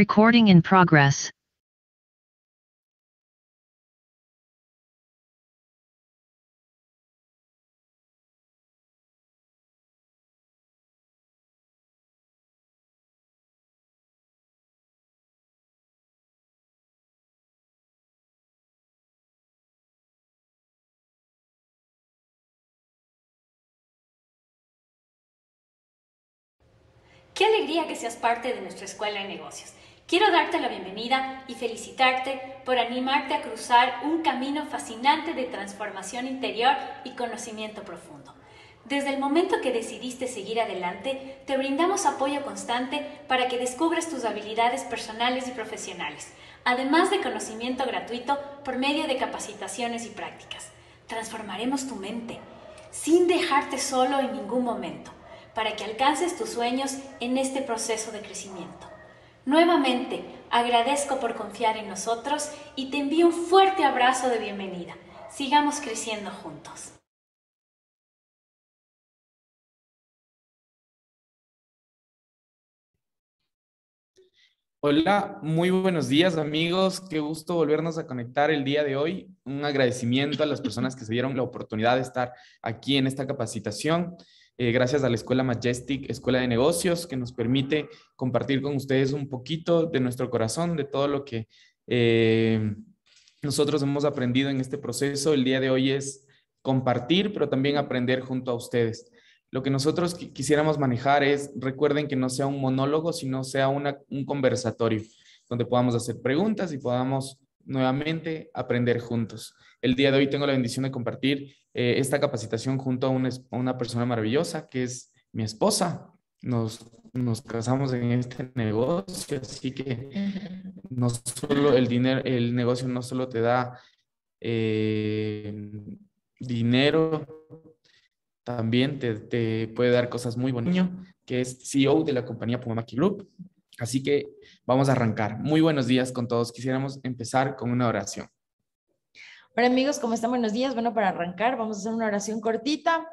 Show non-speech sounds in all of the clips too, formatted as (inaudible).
Recording in progress. Qué alegría que seas parte de nuestra escuela de negocios. Quiero darte la bienvenida y felicitarte por animarte a cruzar un camino fascinante de transformación interior y conocimiento profundo. Desde el momento que decidiste seguir adelante, te brindamos apoyo constante para que descubras tus habilidades personales y profesionales, además de conocimiento gratuito por medio de capacitaciones y prácticas. Transformaremos tu mente, sin dejarte solo en ningún momento, para que alcances tus sueños en este proceso de crecimiento. Nuevamente, agradezco por confiar en nosotros y te envío un fuerte abrazo de bienvenida. Sigamos creciendo juntos. Hola, muy buenos días amigos, qué gusto volvernos a conectar el día de hoy. Un agradecimiento a las personas que se dieron la oportunidad de estar aquí en esta capacitación. Eh, gracias a la Escuela Majestic, Escuela de Negocios, que nos permite compartir con ustedes un poquito de nuestro corazón, de todo lo que eh, nosotros hemos aprendido en este proceso. El día de hoy es compartir, pero también aprender junto a ustedes. Lo que nosotros quisiéramos manejar es, recuerden que no sea un monólogo, sino sea un conversatorio, donde podamos hacer preguntas y podamos nuevamente aprender juntos. El día de hoy tengo la bendición de compartir eh, esta capacitación junto a una, persona maravillosa que es mi esposa. Nos, nos casamos en este negocio, así que no solo el dinero, el negocio no solo te da eh, dinero, también te, te, puede dar cosas muy bonitas, que es CEO de la compañía Pumamaki Group. Así que vamos a arrancar. Muy buenos días con todos. Quisiéramos empezar con una oración. Bueno amigos, ¿cómo están? Buenos días. Bueno, para arrancar vamos a hacer una oración cortita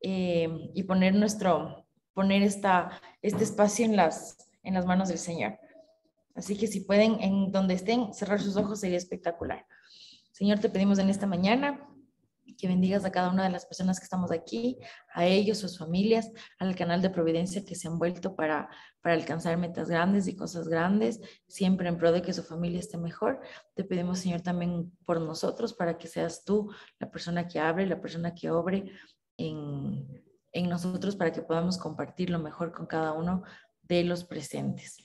eh, y poner nuestro, poner esta, este espacio en las, en las manos del Señor. Así que si pueden, en donde estén, cerrar sus ojos sería espectacular. Señor, te pedimos en esta mañana que bendigas a cada una de las personas que estamos aquí, a ellos, sus familias, al canal de Providencia que se han vuelto para, para alcanzar metas grandes y cosas grandes, siempre en pro de que su familia esté mejor. Te pedimos, Señor, también por nosotros, para que seas tú la persona que abre, la persona que obre en, en nosotros, para que podamos compartir lo mejor con cada uno de los presentes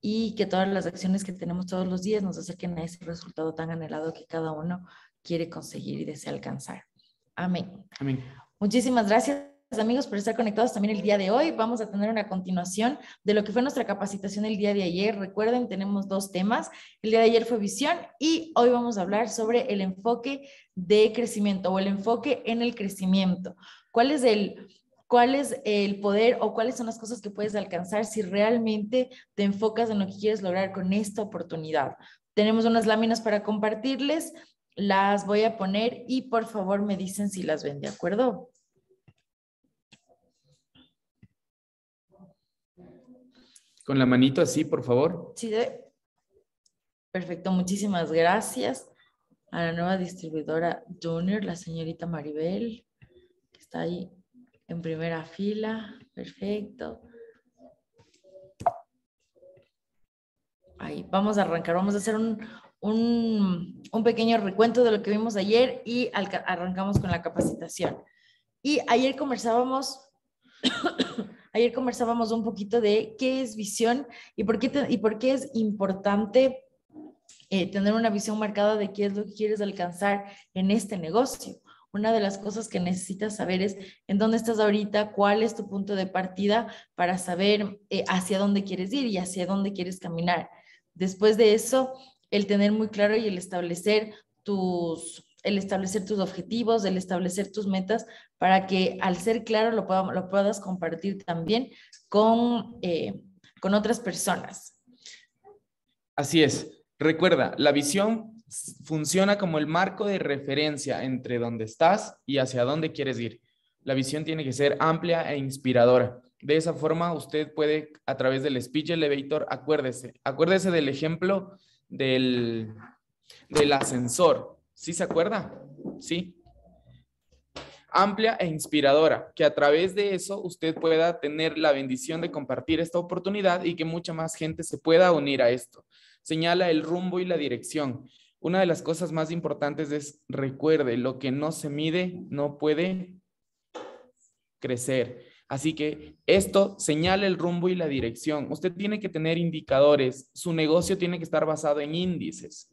y que todas las acciones que tenemos todos los días nos acerquen a ese resultado tan anhelado que cada uno quiere conseguir y desea alcanzar. Amén. Muchísimas gracias amigos por estar conectados también el día de hoy. Vamos a tener una continuación de lo que fue nuestra capacitación el día de ayer. Recuerden, tenemos dos temas. El día de ayer fue visión y hoy vamos a hablar sobre el enfoque de crecimiento o el enfoque en el crecimiento. ¿Cuál es el, cuál es el poder o cuáles son las cosas que puedes alcanzar si realmente te enfocas en lo que quieres lograr con esta oportunidad? Tenemos unas láminas para compartirles las voy a poner y por favor me dicen si las ven, ¿de acuerdo? Con la manito así, por favor. Sí, de... perfecto. Muchísimas gracias a la nueva distribuidora Junior, la señorita Maribel, que está ahí en primera fila. Perfecto. Ahí, vamos a arrancar. Vamos a hacer un, un, pequeño recuento de lo que vimos ayer y arrancamos con la capacitación. Y ayer conversábamos, (coughs) ayer conversábamos un poquito de qué es visión y por qué, y por qué es importante eh, tener una visión marcada de qué es lo que quieres alcanzar en este negocio. Una de las cosas que necesitas saber es en dónde estás ahorita, cuál es tu punto de partida para saber eh, hacia dónde quieres ir y hacia dónde quieres caminar. Después de eso, el tener muy claro y el establecer tus el establecer tus objetivos, el establecer tus metas, para que al ser claro lo, lo puedas compartir también con, eh, con otras personas. Así es. Recuerda, la visión funciona como el marco de referencia entre dónde estás y hacia dónde quieres ir. La visión tiene que ser amplia e inspiradora. De esa forma, usted puede, a través del Speech Elevator, acuérdese, acuérdese del ejemplo del, del ascensor. ¿Sí se acuerda? Sí. Amplia e inspiradora, que a través de eso usted pueda tener la bendición de compartir esta oportunidad y que mucha más gente se pueda unir a esto. Señala el rumbo y la dirección. Una de las cosas más importantes es recuerde, lo que no se mide no puede crecer. Así que esto señala el rumbo y la dirección. Usted tiene que tener indicadores. Su negocio tiene que estar basado en índices.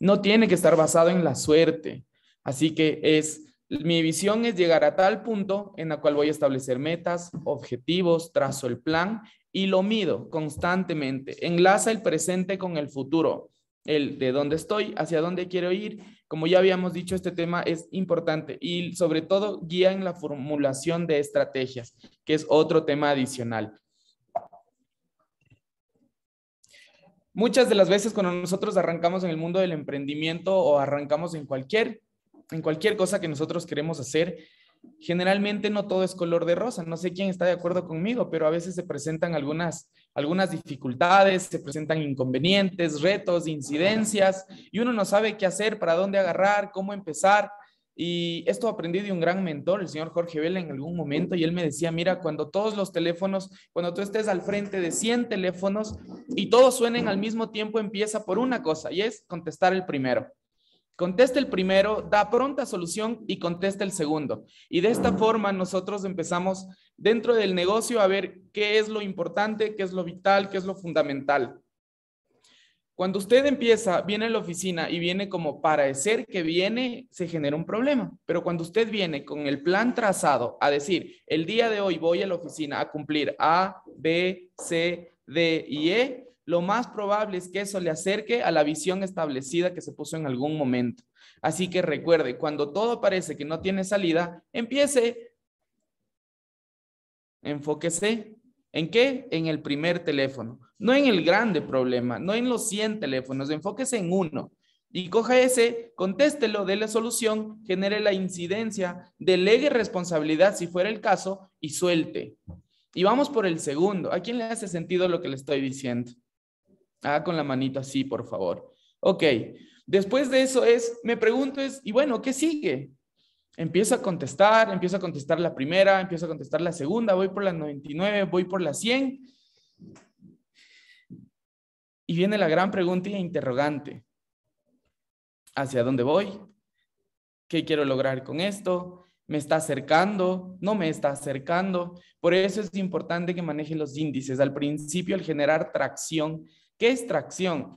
No tiene que estar basado en la suerte. Así que es mi visión es llegar a tal punto en la cual voy a establecer metas, objetivos, trazo el plan y lo mido constantemente. Enlaza el presente con el futuro el de dónde estoy, hacia dónde quiero ir. Como ya habíamos dicho, este tema es importante y sobre todo guía en la formulación de estrategias, que es otro tema adicional. Muchas de las veces cuando nosotros arrancamos en el mundo del emprendimiento o arrancamos en cualquier, en cualquier cosa que nosotros queremos hacer, generalmente no todo es color de rosa. No sé quién está de acuerdo conmigo, pero a veces se presentan algunas algunas dificultades, se presentan inconvenientes, retos, incidencias, y uno no sabe qué hacer, para dónde agarrar, cómo empezar. Y esto aprendí de un gran mentor, el señor Jorge Vela, en algún momento, y él me decía, mira, cuando todos los teléfonos, cuando tú estés al frente de 100 teléfonos y todos suenen al mismo tiempo, empieza por una cosa, y es contestar el primero. Contesta el primero, da pronta solución y contesta el segundo. Y de esta forma nosotros empezamos dentro del negocio a ver qué es lo importante, qué es lo vital, qué es lo fundamental. Cuando usted empieza, viene a la oficina y viene como para ser que viene, se genera un problema. Pero cuando usted viene con el plan trazado a decir, el día de hoy voy a la oficina a cumplir A, B, C, D y E, lo más probable es que eso le acerque a la visión establecida que se puso en algún momento. Así que recuerde, cuando todo parece que no tiene salida, empiece, enfóquese. ¿En qué? En el primer teléfono, no en el grande problema, no en los 100 teléfonos, enfóquese en uno y coja ese, contéstelo, la solución, genere la incidencia, delegue responsabilidad si fuera el caso y suelte. Y vamos por el segundo. ¿A quién le hace sentido lo que le estoy diciendo? Ah, con la manito así, por favor. Ok, después de eso es, me pregunto es, y bueno, ¿qué sigue? Empiezo a contestar, empiezo a contestar la primera, empiezo a contestar la segunda, voy por la 99, voy por la 100. Y viene la gran pregunta y interrogante. ¿Hacia dónde voy? ¿Qué quiero lograr con esto? ¿Me está acercando? ¿No me está acercando? Por eso es importante que maneje los índices. Al principio, al generar tracción, ¿Qué es tracción?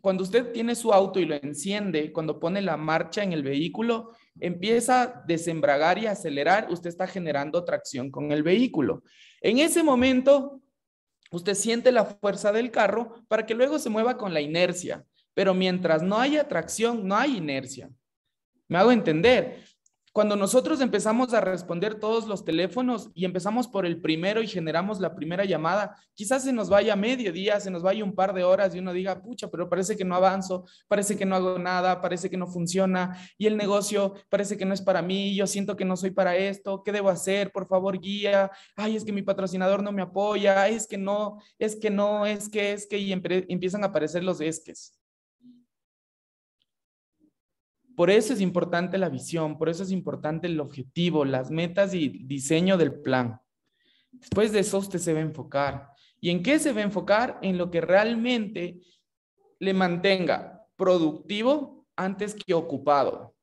Cuando usted tiene su auto y lo enciende, cuando pone la marcha en el vehículo, empieza a desembragar y acelerar, usted está generando tracción con el vehículo. En ese momento, usted siente la fuerza del carro para que luego se mueva con la inercia. Pero mientras no haya tracción, no hay inercia. ¿Me hago entender? cuando nosotros empezamos a responder todos los teléfonos y empezamos por el primero y generamos la primera llamada, quizás se nos vaya medio día, se nos vaya un par de horas y uno diga, pucha, pero parece que no avanzo, parece que no hago nada, parece que no funciona y el negocio parece que no es para mí, yo siento que no soy para esto, ¿qué debo hacer? Por favor, guía, ay, es que mi patrocinador no me apoya, es que no, es que no, es que, es que, y empiezan a aparecer los esques. Por eso es importante la visión, por eso es importante el objetivo, las metas y diseño del plan. Después de eso usted se va a enfocar. ¿Y en qué se va a enfocar? En lo que realmente le mantenga productivo antes que ocupado.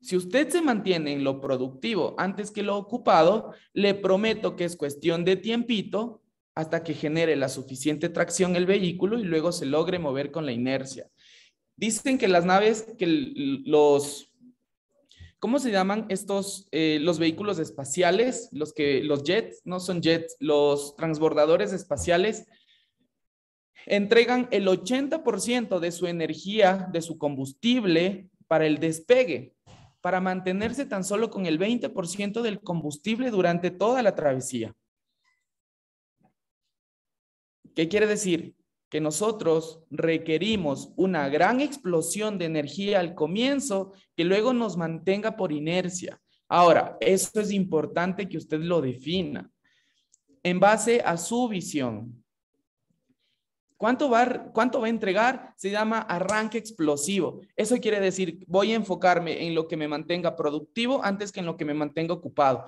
Si usted se mantiene en lo productivo antes que lo ocupado, le prometo que es cuestión de tiempito hasta que genere la suficiente tracción el vehículo y luego se logre mover con la inercia. Dicen que las naves, que los, ¿cómo se llaman estos, eh, los vehículos espaciales, los que, los jets, no son jets, los transbordadores espaciales, entregan el 80% de su energía, de su combustible para el despegue, para mantenerse tan solo con el 20% del combustible durante toda la travesía. ¿Qué quiere decir? que nosotros requerimos una gran explosión de energía al comienzo que luego nos mantenga por inercia. Ahora, eso es importante que usted lo defina en base a su visión. ¿Cuánto va, ¿Cuánto va a entregar? Se llama arranque explosivo. Eso quiere decir, voy a enfocarme en lo que me mantenga productivo antes que en lo que me mantenga ocupado.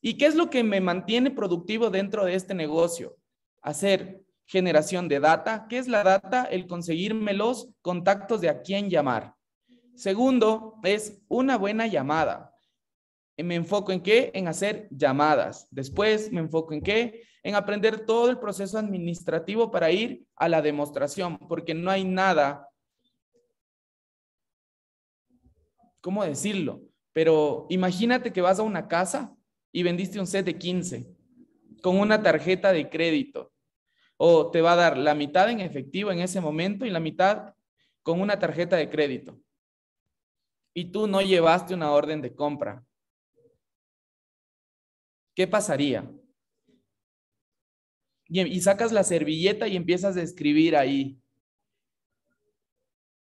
¿Y qué es lo que me mantiene productivo dentro de este negocio? Hacer generación de data. ¿Qué es la data? El conseguirme los contactos de a quién llamar. Segundo, es una buena llamada. Me enfoco en qué? En hacer llamadas. Después me enfoco en qué? En aprender todo el proceso administrativo para ir a la demostración, porque no hay nada, ¿cómo decirlo? Pero imagínate que vas a una casa y vendiste un set de 15 con una tarjeta de crédito o te va a dar la mitad en efectivo en ese momento y la mitad con una tarjeta de crédito. Y tú no llevaste una orden de compra. ¿Qué pasaría? Y, sacas la servilleta y empiezas a escribir ahí.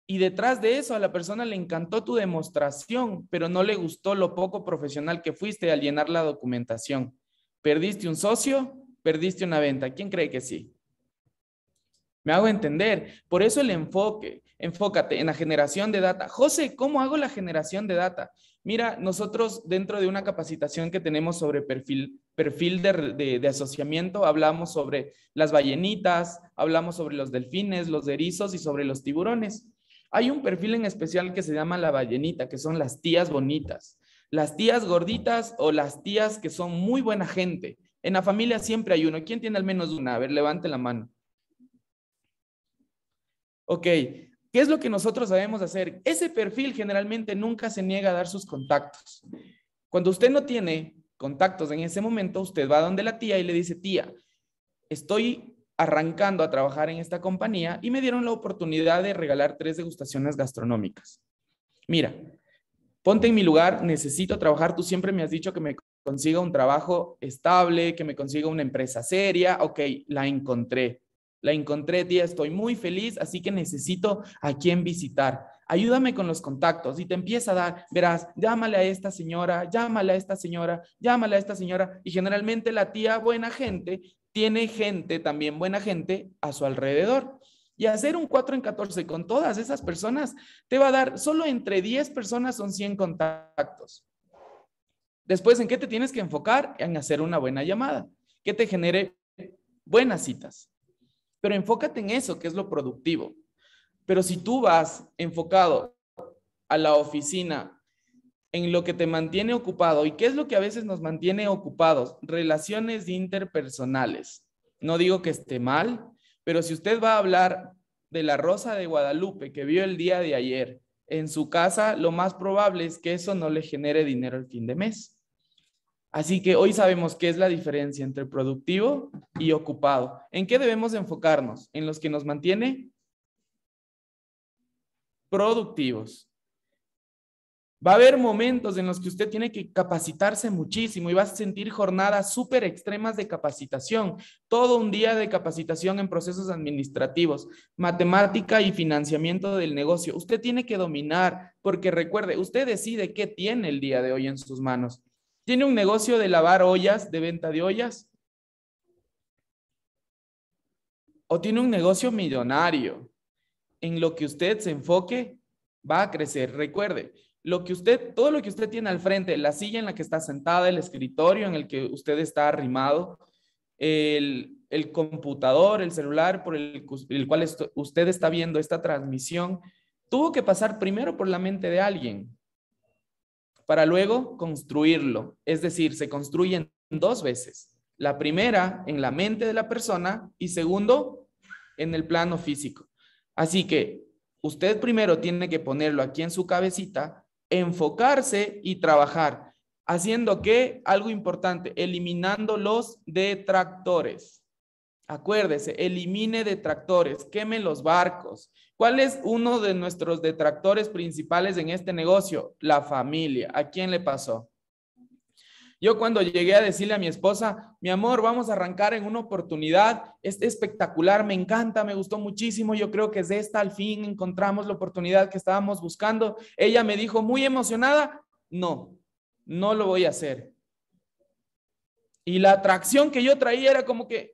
Y detrás de eso a la persona le encantó tu demostración, pero no le gustó lo poco profesional que fuiste al llenar la documentación. Perdiste un socio, perdiste una venta. ¿Quién cree que sí? Me hago entender. Por eso el enfoque, enfócate en la generación de data. José, ¿cómo hago la generación de data? Mira, nosotros dentro de una capacitación que tenemos sobre perfil, perfil de, de, asociamiento, hablamos sobre las ballenitas, hablamos sobre los delfines, los erizos y sobre los tiburones. Hay un perfil en especial que se llama la ballenita, que son las tías bonitas, las tías gorditas o las tías que son muy buena gente. En la familia siempre hay uno. ¿Quién tiene al menos una? A ver, levante la mano. Ok, ¿qué es lo que nosotros sabemos hacer? Ese perfil generalmente nunca se niega a dar sus contactos. Cuando usted no tiene contactos en ese momento, usted va donde la tía y le dice, tía, estoy arrancando a trabajar en esta compañía y me dieron la oportunidad de regalar tres degustaciones gastronómicas. Mira, ponte en mi lugar, necesito trabajar, tú siempre me has dicho que me consiga un trabajo estable, que me consiga una empresa seria, ok, la encontré la encontré, tía, estoy muy feliz, así que necesito a quien visitar. Ayúdame con los contactos y te empieza a dar, verás, llámale a esta señora, llámale a esta señora, llámale a esta señora. Y generalmente la tía buena gente tiene gente, también buena gente, a su alrededor. Y hacer un 4 en 14 con todas esas personas te va a dar, solo entre 10 personas son 100 contactos. Después, ¿en qué te tienes que enfocar? En hacer una buena llamada, que te genere buenas citas pero enfócate en eso, que es lo productivo. Pero si tú vas enfocado a la oficina, en lo que te mantiene ocupado, ¿y qué es lo que a veces nos mantiene ocupados? Relaciones interpersonales. No digo que esté mal, pero si usted va a hablar de la Rosa de Guadalupe que vio el día de ayer en su casa, lo más probable es que eso no le genere dinero al fin de mes. Así que hoy sabemos qué es la diferencia entre productivo y ocupado. ¿En qué debemos enfocarnos? En los que nos mantiene productivos. Va a haber momentos en los que usted tiene que capacitarse muchísimo y va a sentir jornadas súper extremas de capacitación, todo un día de capacitación en procesos administrativos, matemática y financiamiento del negocio. Usted tiene que dominar, porque recuerde, usted decide qué tiene el día de hoy en sus manos. Tiene un negocio de lavar ollas, de venta de ollas. O tiene un negocio millonario. En lo que usted se enfoque, va a crecer. Recuerde, lo que usted, todo lo que usted tiene al frente, la silla en la que está sentada, el escritorio en el que usted está arrimado, el, computador, el celular por el, cual usted está viendo esta transmisión, tuvo que pasar primero por la mente de alguien para luego construirlo. Es decir, se construyen dos veces. La primera en la mente de la persona y segundo en el plano físico. Así que usted primero tiene que ponerlo aquí en su cabecita, enfocarse y trabajar, haciendo que algo importante, eliminando los detractores. Acuérdese, elimine detractores, queme los barcos, ¿Cuál es uno de nuestros detractores principales en este negocio? La familia. ¿A quién le pasó? Yo cuando llegué a decirle a mi esposa, mi amor, vamos a arrancar en una oportunidad, es espectacular, me encanta, me gustó muchísimo, yo creo que es esta, al fin encontramos la oportunidad que estábamos buscando. Ella me dijo muy emocionada, no, no lo voy a hacer. Y la atracción que yo traía era como que,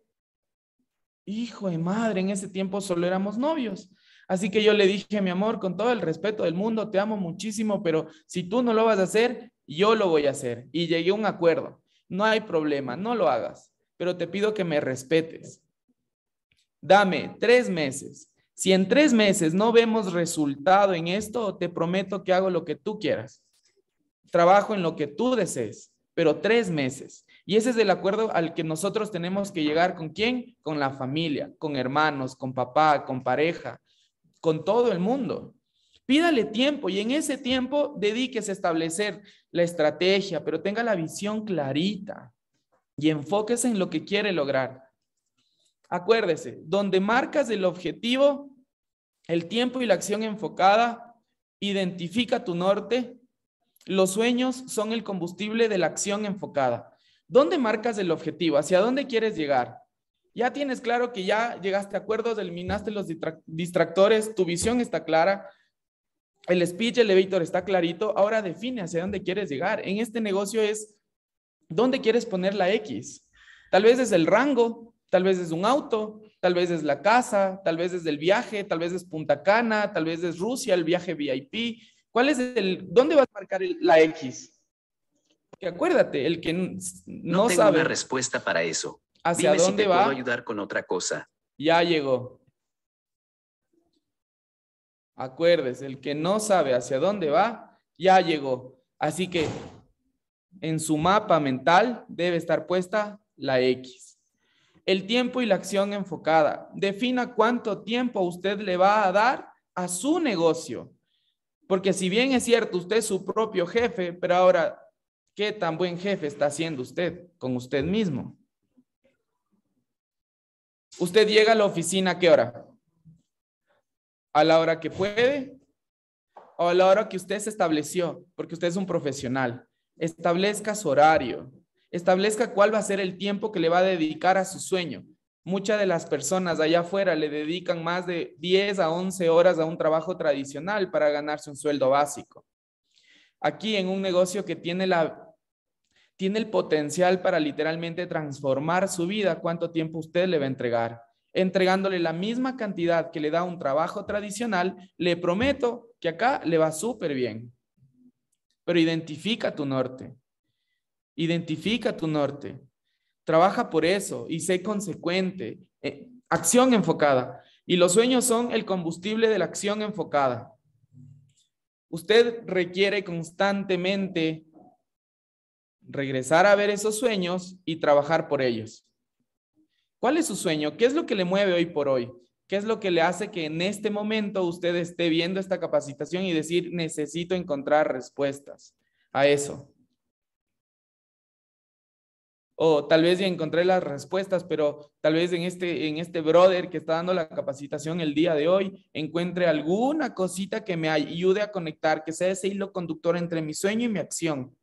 hijo de madre, en ese tiempo solo éramos novios. Así que yo le dije, mi amor, con todo el respeto del mundo, te amo muchísimo, pero si tú no lo vas a hacer, yo lo voy a hacer. Y llegué a un acuerdo. No hay problema, no lo hagas, pero te pido que me respetes. Dame tres meses. Si en tres meses no vemos resultado en esto, te prometo que hago lo que tú quieras. Trabajo en lo que tú desees, pero tres meses. Y ese es el acuerdo al que nosotros tenemos que llegar con quién? Con la familia, con hermanos, con papá, con pareja, con todo el mundo. Pídale tiempo y en ese tiempo dedíquese a establecer la estrategia, pero tenga la visión clarita y enfóquese en lo que quiere lograr. Acuérdese, donde marcas el objetivo, el tiempo y la acción enfocada, identifica tu norte, los sueños son el combustible de la acción enfocada. ¿Dónde marcas el objetivo? ¿Hacia dónde quieres llegar? Ya tienes claro que ya llegaste a acuerdos, eliminaste los distractores, tu visión está clara, el speech elevator está clarito, ahora define hacia dónde quieres llegar. En este negocio es dónde quieres poner la X. Tal vez es el rango, tal vez es un auto, tal vez es la casa, tal vez es el viaje, tal vez es Punta Cana, tal vez es Rusia, el viaje VIP. ¿Cuál es el, dónde vas a marcar la X? que acuérdate, el que no, sabe. respuesta para eso. ¿Hacia dónde va? Puedo ayudar con otra cosa. Ya llegó. Acuérdese, el que no sabe hacia dónde va, ya llegó. Así que en su mapa mental debe estar puesta la X. El tiempo y la acción enfocada. Defina cuánto tiempo usted le va a dar a su negocio. Porque si bien es cierto, usted es su propio jefe, pero ahora, ¿qué tan buen jefe está haciendo usted con usted mismo? Usted llega a la oficina a qué hora? A la hora que puede o a la hora que usted se estableció, porque usted es un profesional. Establezca su horario, establezca cuál va a ser el tiempo que le va a dedicar a su sueño. Muchas de las personas allá afuera le dedican más de 10 a 11 horas a un trabajo tradicional para ganarse un sueldo básico. Aquí en un negocio que tiene la tiene el potencial para literalmente transformar su vida, cuánto tiempo usted le va a entregar. Entregándole la misma cantidad que le da un trabajo tradicional, le prometo que acá le va súper bien. Pero identifica tu norte. Identifica tu norte. Trabaja por eso y sé consecuente. Eh, acción enfocada. Y los sueños son el combustible de la acción enfocada. Usted requiere constantemente regresar a ver esos sueños y trabajar por ellos. ¿Cuál es su sueño? ¿Qué es lo que le mueve hoy por hoy? ¿Qué es lo que le hace que en este momento usted esté viendo esta capacitación y decir, necesito encontrar respuestas a eso? O tal vez ya encontré las respuestas, pero tal vez en este, en este brother que está dando la capacitación el día de hoy, encuentre alguna cosita que me ayude a conectar, que sea ese hilo conductor entre mi sueño y mi acción.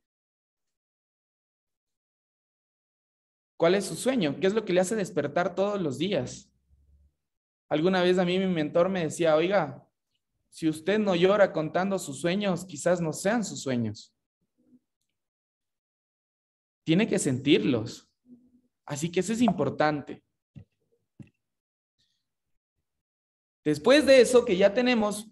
¿Cuál es su sueño? ¿Qué es lo que le hace despertar todos los días? Alguna vez a mí mi mentor me decía, oiga, si usted no llora contando sus sueños, quizás no sean sus sueños. Tiene que sentirlos. Así que eso es importante. Después de eso que ya tenemos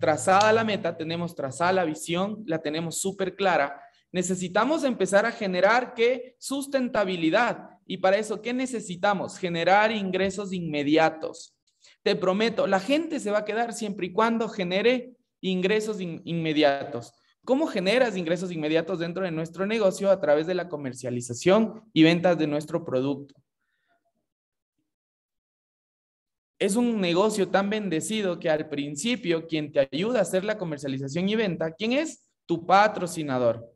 trazada la meta, tenemos trazada la visión, la tenemos súper clara, Necesitamos empezar a generar qué sustentabilidad. Y para eso, ¿qué necesitamos? Generar ingresos inmediatos. Te prometo, la gente se va a quedar siempre y cuando genere ingresos inmediatos. ¿Cómo generas ingresos inmediatos dentro de nuestro negocio a través de la comercialización y ventas de nuestro producto? Es un negocio tan bendecido que al principio quien te ayuda a hacer la comercialización y venta, ¿quién es? Tu patrocinador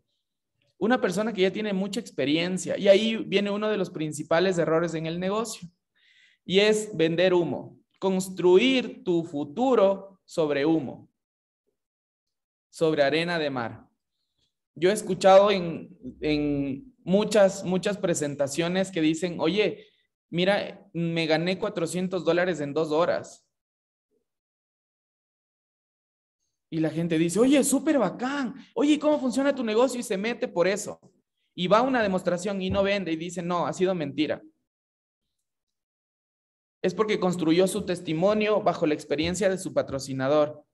una persona que ya tiene mucha experiencia. Y ahí viene uno de los principales errores en el negocio. Y es vender humo, construir tu futuro sobre humo, sobre arena de mar. Yo he escuchado en, muchas, muchas presentaciones que dicen, oye, mira, me gané 400 dólares en dos horas. Y la gente dice, oye, súper bacán. Oye, ¿cómo funciona tu negocio? Y se mete por eso. Y va a una demostración y no vende y dice, no, ha sido mentira. Es porque construyó su testimonio bajo la experiencia de su patrocinador.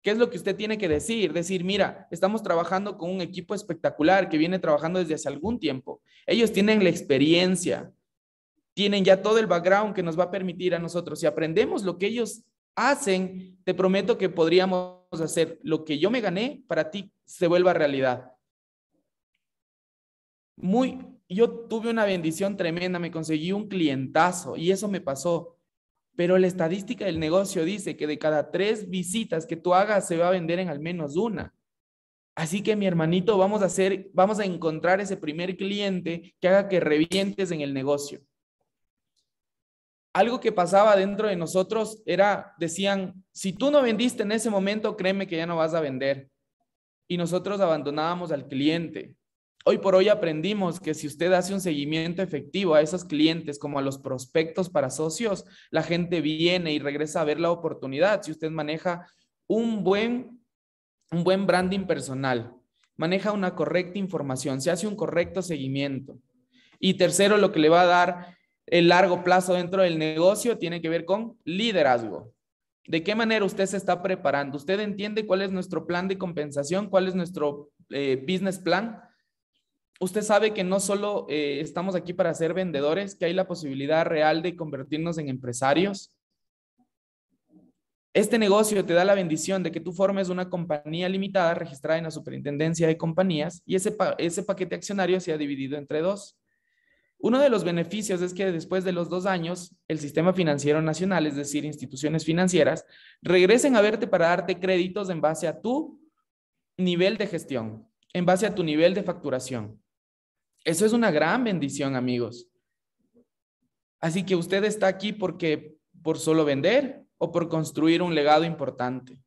¿Qué es lo que usted tiene que decir? Decir, mira, estamos trabajando con un equipo espectacular que viene trabajando desde hace algún tiempo. Ellos tienen la experiencia, tienen ya todo el background que nos va a permitir a nosotros. Si aprendemos lo que ellos hacen, te prometo que podríamos hacer lo que yo me gané para ti se vuelva realidad. Muy, yo tuve una bendición tremenda, me conseguí un clientazo y eso me pasó. Pero la estadística del negocio dice que de cada tres visitas que tú hagas se va a vender en al menos una. Así que mi hermanito, vamos a hacer, vamos a encontrar ese primer cliente que haga que revientes en el negocio algo que pasaba dentro de nosotros era, decían, si tú no vendiste en ese momento, créeme que ya no vas a vender. Y nosotros abandonábamos al cliente. Hoy por hoy aprendimos que si usted hace un seguimiento efectivo a esos clientes como a los prospectos para socios, la gente viene y regresa a ver la oportunidad. Si usted maneja un buen, un buen branding personal, maneja una correcta información, se hace un correcto seguimiento. Y tercero, lo que le va a dar el largo plazo dentro del negocio tiene que ver con liderazgo. ¿De qué manera usted se está preparando? ¿Usted entiende cuál es nuestro plan de compensación? ¿Cuál es nuestro eh, business plan? Usted sabe que no solo eh, estamos aquí para ser vendedores, que hay la posibilidad real de convertirnos en empresarios. Este negocio te da la bendición de que tú formes una compañía limitada registrada en la Superintendencia de Compañías y ese, ese paquete accionario se ha dividido entre dos. Uno de los beneficios es que después de los dos años, el sistema financiero nacional, es decir, instituciones financieras, regresen a verte para darte créditos en base a tu nivel de gestión, en base a tu nivel de facturación. Eso es una gran bendición, amigos. Así que usted está aquí porque por solo vender o por construir un legado importante.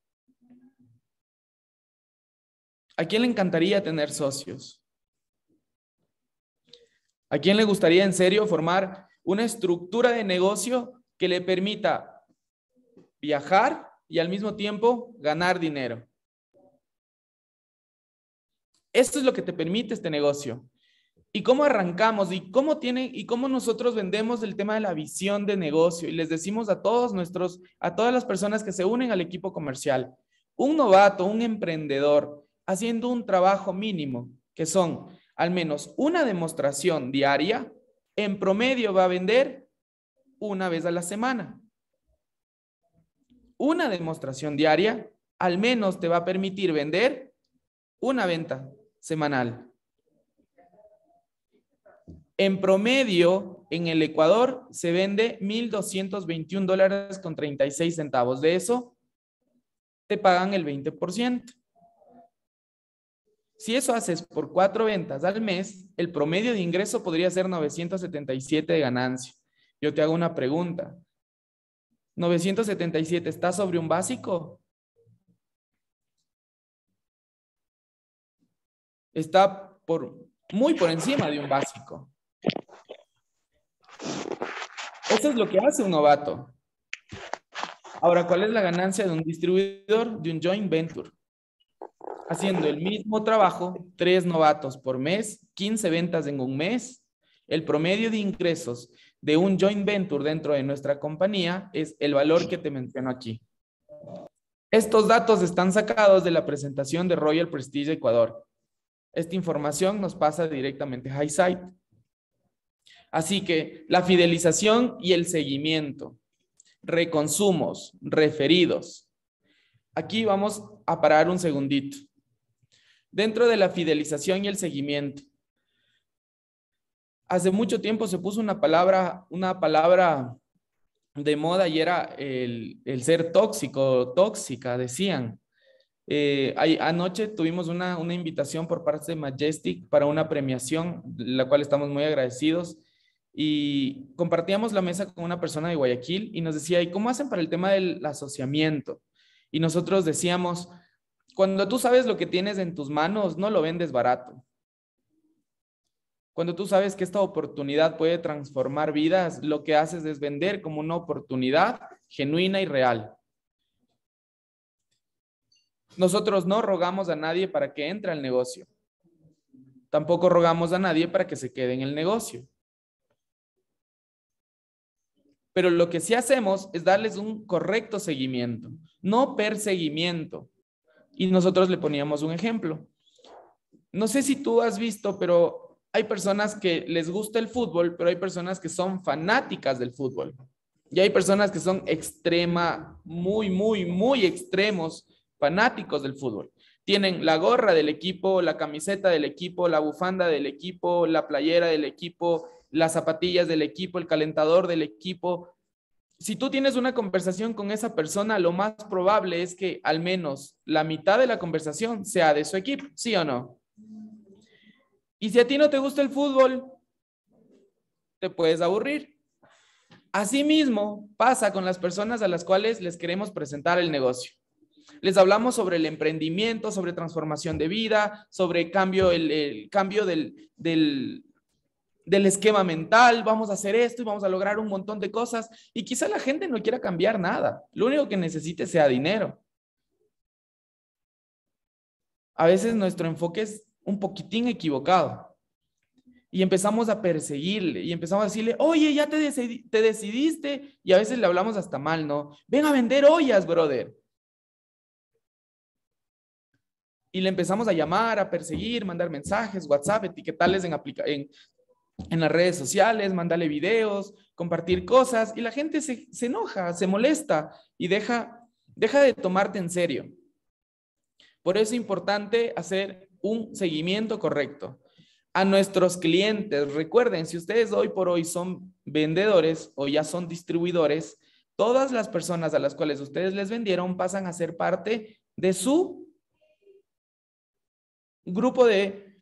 ¿A quién le encantaría tener socios? ¿A quién le gustaría en serio formar una estructura de negocio que le permita viajar y al mismo tiempo ganar dinero? Esto es lo que te permite este negocio. ¿Y cómo arrancamos? ¿Y cómo tiene y cómo nosotros vendemos el tema de la visión de negocio y les decimos a todos nuestros a todas las personas que se unen al equipo comercial, un novato, un emprendedor haciendo un trabajo mínimo, que son al menos una demostración diaria, en promedio va a vender una vez a la semana. Una demostración diaria al menos te va a permitir vender una venta semanal. En promedio, en el Ecuador se vende 1.221 dólares con 36 centavos. De eso, te pagan el 20%. Si eso haces por cuatro ventas al mes, el promedio de ingreso podría ser 977 de ganancia. Yo te hago una pregunta. ¿977 está sobre un básico? Está por, muy por encima de un básico. Eso es lo que hace un novato. Ahora, ¿cuál es la ganancia de un distribuidor, de un joint venture? haciendo el mismo trabajo, tres novatos por mes, 15 ventas en un mes, el promedio de ingresos de un joint venture dentro de nuestra compañía es el valor que te menciono aquí. Estos datos están sacados de la presentación de Royal Prestige Ecuador. Esta información nos pasa directamente a HighSight. Así que la fidelización y el seguimiento, reconsumos, referidos. Aquí vamos a parar un segundito dentro de la fidelización y el seguimiento. Hace mucho tiempo se puso una palabra, una palabra de moda y era el, el ser tóxico, tóxica, decían. Eh, anoche tuvimos una, una, invitación por parte de Majestic para una premiación, la cual estamos muy agradecidos. Y compartíamos la mesa con una persona de Guayaquil y nos decía, ¿y cómo hacen para el tema del asociamiento? Y nosotros decíamos, cuando tú sabes lo que tienes en tus manos, no lo vendes barato. Cuando tú sabes que esta oportunidad puede transformar vidas, lo que haces es vender como una oportunidad genuina y real. Nosotros no rogamos a nadie para que entre al negocio. Tampoco rogamos a nadie para que se quede en el negocio. Pero lo que sí hacemos es darles un correcto seguimiento, no perseguimiento. Y nosotros le poníamos un ejemplo. No sé si tú has visto, pero hay personas que les gusta el fútbol, pero hay personas que son fanáticas del fútbol. Y hay personas que son extrema, muy, muy, muy extremos, fanáticos del fútbol. Tienen la gorra del equipo, la camiseta del equipo, la bufanda del equipo, la playera del equipo, las zapatillas del equipo, el calentador del equipo, si tú tienes una conversación con esa persona, lo más probable es que al menos la mitad de la conversación sea de su equipo, ¿sí o no? Y si a ti no te gusta el fútbol, te puedes aburrir. Asimismo, pasa con las personas a las cuales les queremos presentar el negocio. Les hablamos sobre el emprendimiento, sobre transformación de vida, sobre cambio, el, cambio del, del esquema mental, vamos a hacer esto y vamos a lograr un montón de cosas. Y quizá la gente no quiera cambiar nada, lo único que necesite sea dinero. A veces nuestro enfoque es un poquitín equivocado y empezamos a perseguirle y empezamos a decirle, oye, ya te, te decidiste y a veces le hablamos hasta mal, ¿no? Ven a vender ollas, brother. y le empezamos a llamar, a perseguir, mandar mensajes, WhatsApp, etiquetales en, en en las redes sociales, mandarle videos, compartir cosas y la gente se, enoja, se molesta y deja, de tomarte en serio. Por eso es importante hacer un seguimiento correcto. A nuestros clientes, recuerden, si ustedes hoy por hoy son vendedores o ya son distribuidores, todas las personas a las cuales ustedes les vendieron pasan a ser parte de su grupo de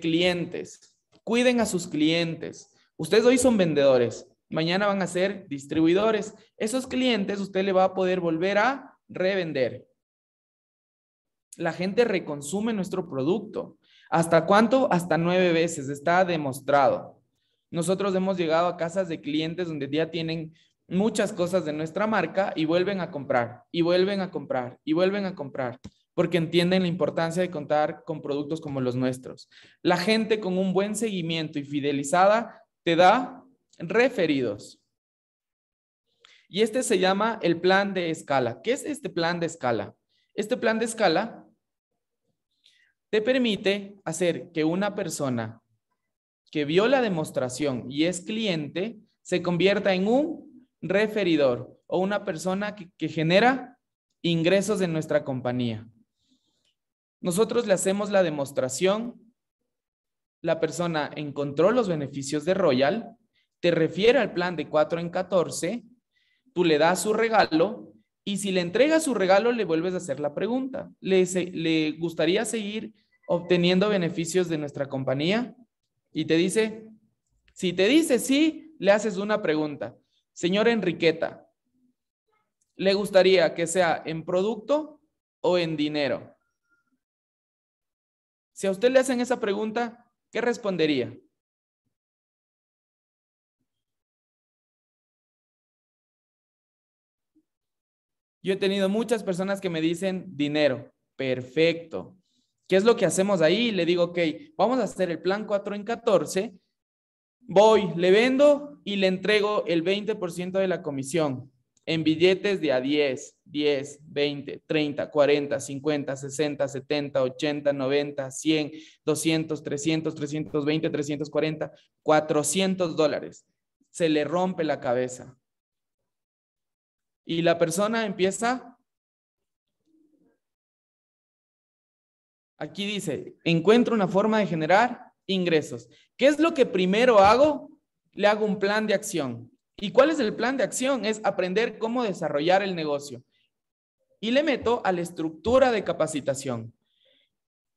clientes. Cuiden a sus clientes. Ustedes hoy son vendedores, mañana van a ser distribuidores. Esos clientes usted le va a poder volver a revender. La gente reconsume nuestro producto. ¿Hasta cuánto? Hasta nueve veces. Está demostrado. Nosotros hemos llegado a casas de clientes donde ya tienen muchas cosas de nuestra marca y vuelven a comprar, y vuelven a comprar, y vuelven a comprar porque entienden la importancia de contar con productos como los nuestros. La gente con un buen seguimiento y fidelizada te da referidos. Y este se llama el plan de escala. ¿Qué es este plan de escala? Este plan de escala te permite hacer que una persona que vio la demostración y es cliente se convierta en un referidor o una persona que, genera ingresos de nuestra compañía. Nosotros le hacemos la demostración, la persona encontró los beneficios de Royal, te refiere al plan de 4 en 14, tú le das su regalo y si le entregas su regalo le vuelves a hacer la pregunta. ¿Le, le gustaría seguir obteniendo beneficios de nuestra compañía? Y te dice, si te dice sí, le haces una pregunta. Señora Enriqueta, ¿le gustaría que sea en producto o en dinero? Si a usted le hacen esa pregunta, ¿qué respondería? Yo he tenido muchas personas que me dicen dinero. Perfecto. ¿Qué es lo que hacemos ahí? Le digo, ok, vamos a hacer el plan 4 en 14. Voy, le vendo y le entrego el 20% de la comisión en billetes de a 10, 10, 20, 30, 40, 50, 60, 70, 80, 90, 100, 200, 300, 320, 340, 400 dólares. Se le rompe la cabeza. Y la persona empieza... Aquí dice, encuentro una forma de generar ingresos. ¿Qué es lo que primero hago? Le hago un plan de acción. ¿Y cuál es el plan de acción? Es aprender cómo desarrollar el negocio. Y le meto a la estructura de capacitación.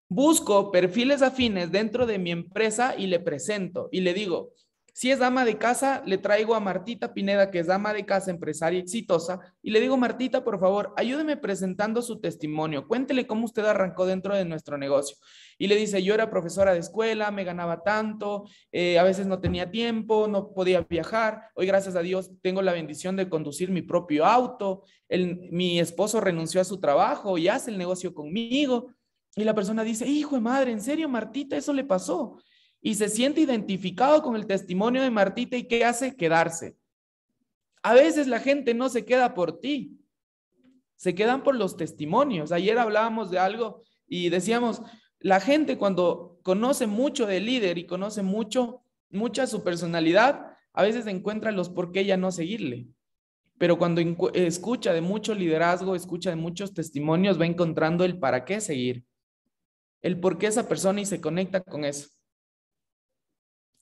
Busco perfiles afines dentro de mi empresa y le presento y le digo, si es dama de casa, le traigo a Martita Pineda, que es dama de casa, empresaria exitosa, y le digo, Martita, por favor, ayúdeme presentando su testimonio, cuéntele cómo usted arrancó dentro de nuestro negocio. Y le dice, yo era profesora de escuela, me ganaba tanto, eh, a veces no tenía tiempo, no podía viajar, hoy gracias a Dios tengo la bendición de conducir mi propio auto, mi esposo renunció a su trabajo y hace el negocio conmigo. Y la persona dice, hijo de madre, ¿en serio, Martita? Eso le pasó y se siente identificado con el testimonio de Martita y ¿qué hace? Quedarse. A veces la gente no se queda por ti, se quedan por los testimonios. Ayer hablábamos de algo y decíamos, la gente cuando conoce mucho del líder y conoce mucho, mucha su personalidad, a veces encuentra los por qué ya no seguirle. Pero cuando escucha de mucho liderazgo, escucha de muchos testimonios, va encontrando el para qué seguir, el por qué esa persona y se conecta con eso.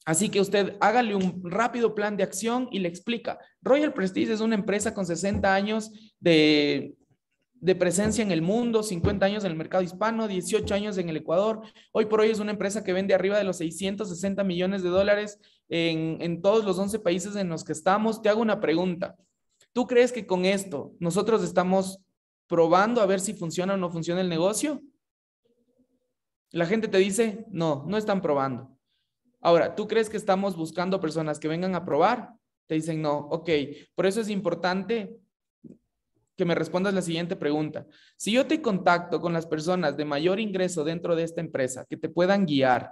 Así que usted hágale un rápido plan de acción y le explica. Royal Prestige es una empresa con 60 años de, presencia en el mundo, 50 años en el mercado hispano, 18 años en el Ecuador. Hoy por hoy es una empresa que vende arriba de los 660 millones de dólares en, en todos los 11 países en los que estamos. Te hago una pregunta. ¿Tú crees que con esto nosotros estamos probando a ver si funciona o no funciona el negocio? La gente te dice, no, no están probando Ahora, ¿tú crees que estamos buscando personas que vengan a probar? Te dicen no, ok. Por eso es importante que me respondas la siguiente pregunta. Si yo te contacto con las personas de mayor ingreso dentro de esta empresa que te puedan guiar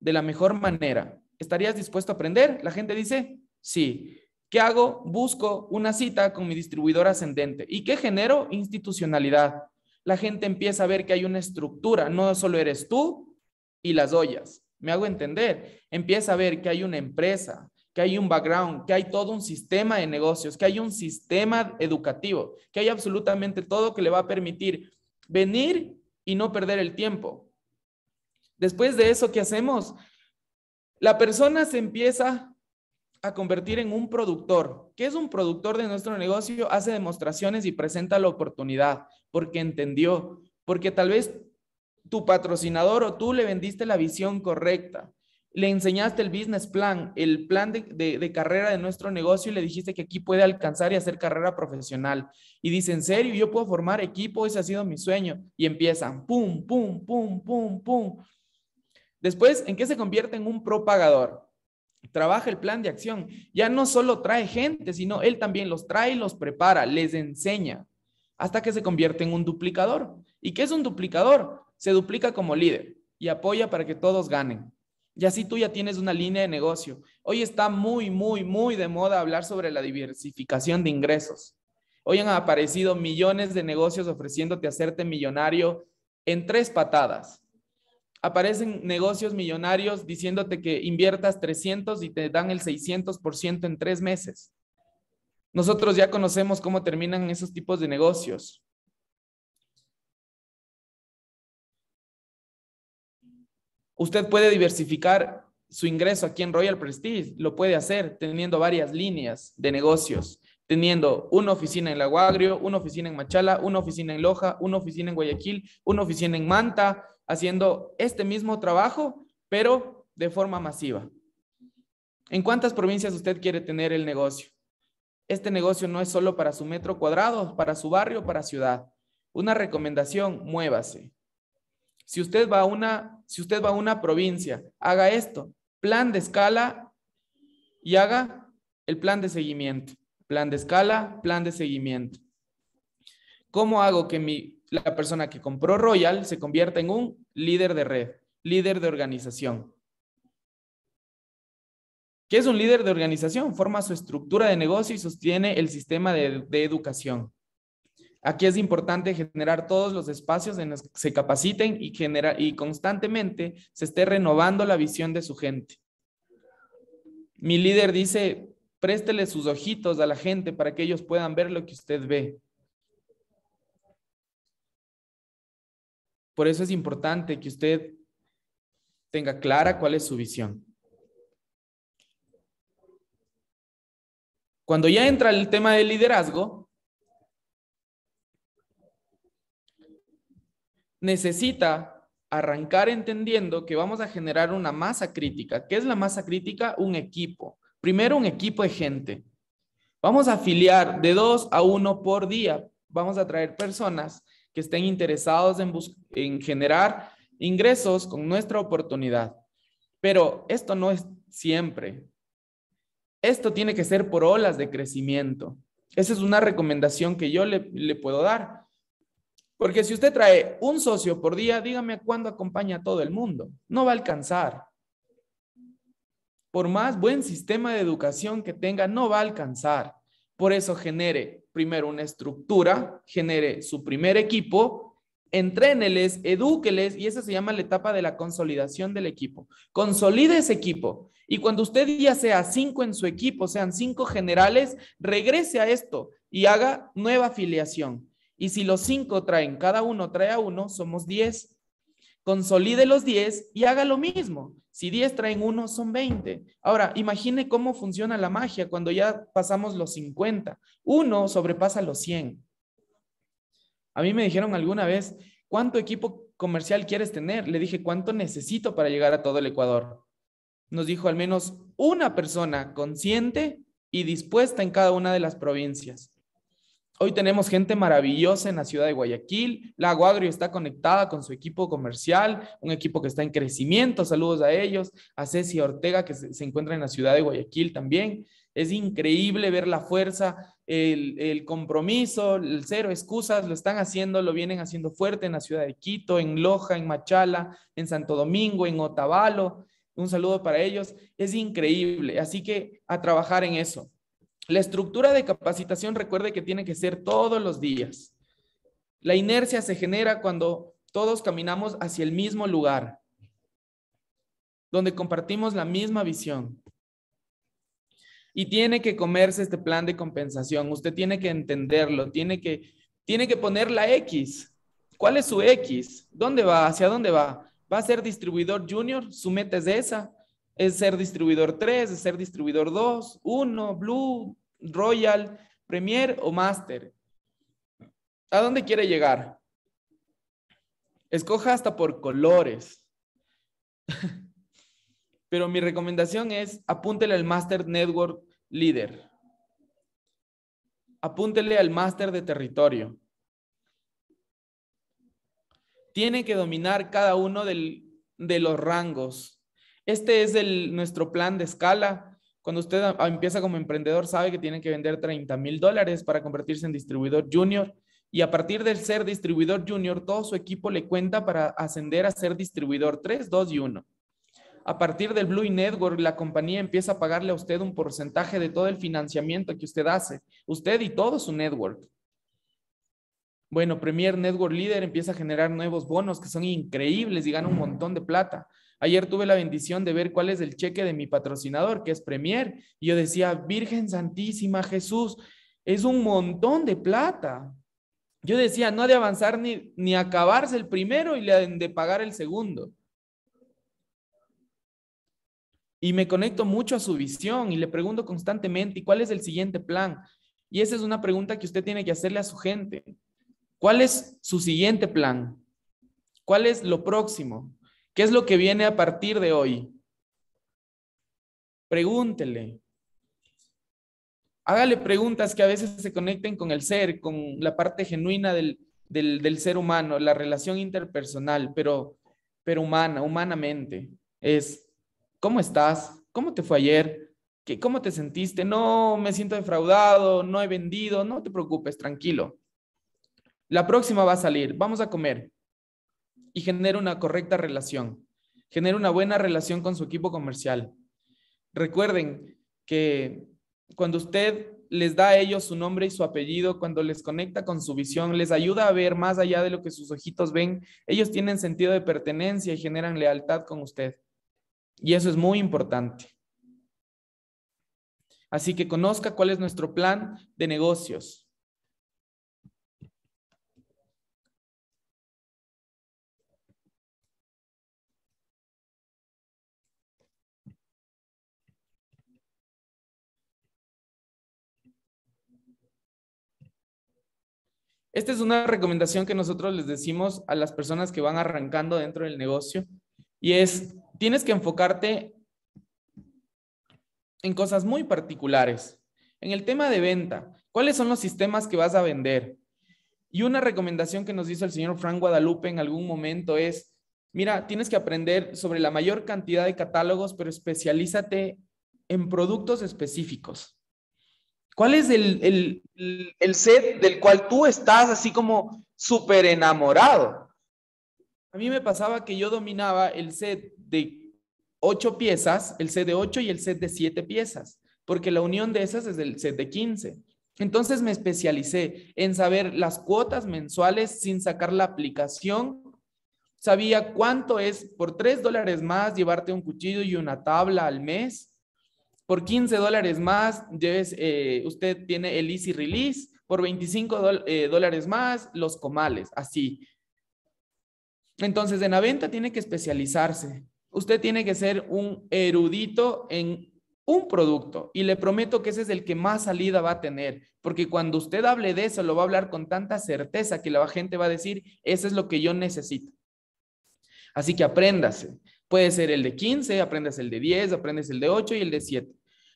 de la mejor manera, ¿estarías dispuesto a aprender? La gente dice, sí. ¿Qué hago? Busco una cita con mi distribuidor ascendente. ¿Y qué genero? Institucionalidad. La gente empieza a ver que hay una estructura, no solo eres tú y las ollas, me hago entender. Empieza a ver que hay una empresa, que hay un background, que hay todo un sistema de negocios, que hay un sistema educativo, que hay absolutamente todo que le va a permitir venir y no perder el tiempo. Después de eso, ¿qué hacemos? La persona se empieza a convertir en un productor. que es un productor de nuestro negocio? Hace demostraciones y presenta la oportunidad porque entendió, porque tal vez tu patrocinador o tú le vendiste la visión correcta, le enseñaste el business plan, el plan de, de, carrera de nuestro negocio y le dijiste que aquí puede alcanzar y hacer carrera profesional. Y dice, en serio, yo puedo formar equipo, ese ha sido mi sueño. Y empiezan, pum, pum, pum, pum, pum. Después, ¿en qué se convierte en un propagador? Trabaja el plan de acción. Ya no solo trae gente, sino él también los trae y los prepara, les enseña, hasta que se convierte en un duplicador. ¿Y qué es un duplicador? se duplica como líder y apoya para que todos ganen. Y así tú ya tienes una línea de negocio. Hoy está muy, muy, muy de moda hablar sobre la diversificación de ingresos. Hoy han aparecido millones de negocios ofreciéndote hacerte millonario en tres patadas. Aparecen negocios millonarios diciéndote que inviertas 300 y te dan el 600% en tres meses. Nosotros ya conocemos cómo terminan esos tipos de negocios. Usted puede diversificar su ingreso aquí en Royal Prestige, lo puede hacer teniendo varias líneas de negocios, teniendo una oficina en La Guagrio, una oficina en Machala, una oficina en Loja, una oficina en Guayaquil, una oficina en Manta, haciendo este mismo trabajo, pero de forma masiva. ¿En cuántas provincias usted quiere tener el negocio? Este negocio no es solo para su metro cuadrado, para su barrio, para ciudad. Una recomendación, muévase. Si usted va a una, si usted va a una provincia, haga esto, plan de escala y haga el plan de seguimiento. Plan de escala, plan de seguimiento. ¿Cómo hago que la persona que compró Royal se convierta en un líder de red, líder de organización? ¿Qué es un líder de organización? Forma su estructura de negocio y sostiene el sistema de educación. Aquí es importante generar todos los espacios en los que se capaciten y, y constantemente se esté renovando la visión de su gente. Mi líder dice, préstele sus ojitos a la gente para que ellos puedan ver lo que usted ve. Por eso es importante que usted tenga clara cuál es su visión. Cuando ya entra el tema del liderazgo, necesita arrancar entendiendo que vamos a generar una masa crítica. ¿Qué es la masa crítica? Un equipo. Primero un equipo de gente. Vamos a afiliar de dos a uno por día. Vamos a traer personas que estén interesados en, generar ingresos con nuestra oportunidad. Pero esto no es siempre. Esto tiene que ser por olas de crecimiento. Esa es una recomendación que yo le puedo dar. Porque si usted trae un socio por día, dígame cuándo acompaña a todo el mundo. No va a alcanzar. Por más buen sistema de educación que tenga, no va a alcanzar. Por eso genere primero una estructura, genere su primer equipo, entréneles, edúqueles, y esa se llama la etapa de la consolidación del equipo. Consolide ese equipo. Y cuando usted ya sea cinco en su equipo, sean cinco generales, regrese a esto y haga nueva afiliación y si los cinco traen, cada uno trae a uno, somos diez. Consolide los diez y haga lo mismo. Si diez traen uno, son veinte. Ahora, imagine cómo funciona la magia cuando ya pasamos los cincuenta. Uno sobrepasa los cien. A mí me dijeron alguna vez, ¿cuánto equipo comercial quieres tener? Le dije, ¿cuánto necesito para llegar a todo el Ecuador? Nos dijo al menos una persona consciente y dispuesta en cada una de las provincias. Hoy tenemos gente maravillosa en la ciudad de Guayaquil. La Aguagrio está conectada con su equipo comercial, un equipo que está en crecimiento. Saludos a ellos, a Ceci Ortega, que se encuentra en la ciudad de Guayaquil también. Es increíble ver la fuerza, el, el compromiso, el cero excusas. Lo están haciendo, lo vienen haciendo fuerte en la ciudad de Quito, en Loja, en Machala, en Santo Domingo, en Otavalo. Un saludo para ellos. Es increíble. Así que a trabajar en eso. La estructura de capacitación recuerde que tiene que ser todos los días. La inercia se genera cuando todos caminamos hacia el mismo lugar, donde compartimos la misma visión. Y tiene que comerse este plan de compensación. Usted tiene que entenderlo, tiene que, tiene que poner la X. ¿Cuál es su X? ¿Dónde va? ¿Hacia dónde va? ¿Va a ser distribuidor junior? Su meta es esa es ser distribuidor 3, es ser distribuidor 2, 1, Blue, Royal, Premier o Master. ¿A dónde quiere llegar? Escoja hasta por colores. (laughs) Pero mi recomendación es apúntele al Master Network Leader. Apúntele al Master de Territorio. Tiene que dominar cada uno de los rangos este es nuestro plan de escala. Cuando usted empieza como emprendedor, sabe que tiene que vender 30 mil dólares para convertirse en distribuidor junior. Y a partir del ser distribuidor junior, todo su equipo le cuenta para ascender a ser distribuidor 3, 2 y 1. A partir del Blue Network, la compañía empieza a pagarle a usted un porcentaje de todo el financiamiento que usted hace, usted y todo su network. Bueno, Premier Network Leader empieza a generar nuevos bonos que son increíbles y gana un montón de plata. Ayer tuve la bendición de ver cuál es el cheque de mi patrocinador, que es Premier. Y yo decía, Virgen Santísima Jesús, es un montón de plata. Yo decía, no ha de avanzar ni, ni acabarse el primero y le de pagar el segundo. Y me conecto mucho a su visión y le pregunto constantemente, ¿y cuál es el siguiente plan? Y esa es una pregunta que usted tiene que hacerle a su gente. ¿Cuál es su siguiente plan? ¿Cuál es lo próximo? ¿Qué es lo que viene a partir de hoy? Pregúntele. Hágale preguntas que a veces se conecten con el ser, con la parte genuina del, ser humano, la relación interpersonal, pero, pero humana, humanamente. Es, ¿cómo estás? ¿Cómo te fue ayer? ¿Qué, ¿Cómo te sentiste? No, me siento defraudado, no he vendido, no te preocupes, tranquilo. La próxima va a salir, vamos a comer y genera una correcta relación. genera una buena relación con su equipo comercial. Recuerden que cuando usted les da a ellos su nombre y su apellido, cuando les conecta con su visión, les ayuda a ver más allá de lo que sus ojitos ven, ellos tienen sentido de pertenencia y generan lealtad con usted. Y eso es muy importante. Así que conozca cuál es nuestro plan de negocios. Esta es una recomendación que nosotros les decimos a las personas que van arrancando dentro del negocio y es, tienes que enfocarte en cosas muy particulares. En el tema de venta, ¿cuáles son los sistemas que vas a vender? Y una recomendación que nos hizo el señor Frank Guadalupe en algún momento es, mira, tienes que aprender sobre la mayor cantidad de catálogos, pero especialízate en productos específicos. ¿Cuál es el, set del cual tú estás así como súper enamorado? A mí me pasaba que yo dominaba el set de ocho piezas, el set de ocho y el set de siete piezas, porque la unión de esas es el set de quince. Entonces me especialicé en saber las cuotas mensuales sin sacar la aplicación. Sabía cuánto es por tres dólares más llevarte un cuchillo y una tabla al mes. Por 15 dólares más, eh, usted tiene el easy release. Por 25 eh, dólares más, los comales, así. Entonces, en la venta tiene que especializarse. Usted tiene que ser un erudito en un producto y le prometo que ese es el que más salida va a tener, porque cuando usted hable de eso, lo va a hablar con tanta certeza que la gente va a decir, eso es lo que yo necesito. Así que apréndase, Puede ser el de 15, aprendes el de 10, aprendes el de 8 y el de 7.